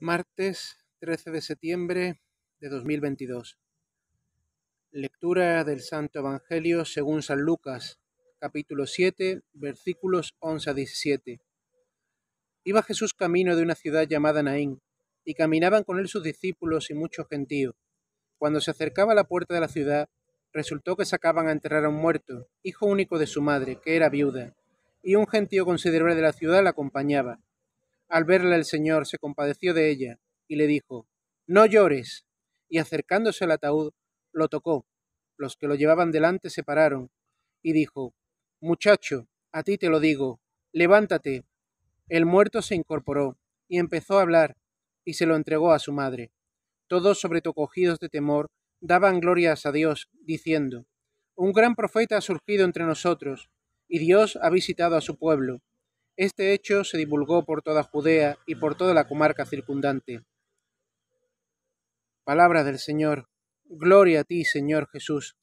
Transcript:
Martes 13 de septiembre de 2022. Lectura del Santo Evangelio según San Lucas, capítulo 7, versículos 11 a 17. Iba Jesús camino de una ciudad llamada Naín, y caminaban con él sus discípulos y muchos gentíos. Cuando se acercaba a la puerta de la ciudad, resultó que sacaban a enterrar a un muerto, hijo único de su madre, que era viuda, y un gentío considerable de la ciudad la acompañaba. Al verla el Señor se compadeció de ella y le dijo, No llores. Y acercándose al ataúd, lo tocó. Los que lo llevaban delante se pararon y dijo, Muchacho, a ti te lo digo, levántate. El muerto se incorporó y empezó a hablar y se lo entregó a su madre. Todos sobretocogidos de temor daban glorias a Dios, diciendo, Un gran profeta ha surgido entre nosotros, y Dios ha visitado a su pueblo. Este hecho se divulgó por toda Judea y por toda la comarca circundante. Palabra del Señor. Gloria a ti, Señor Jesús.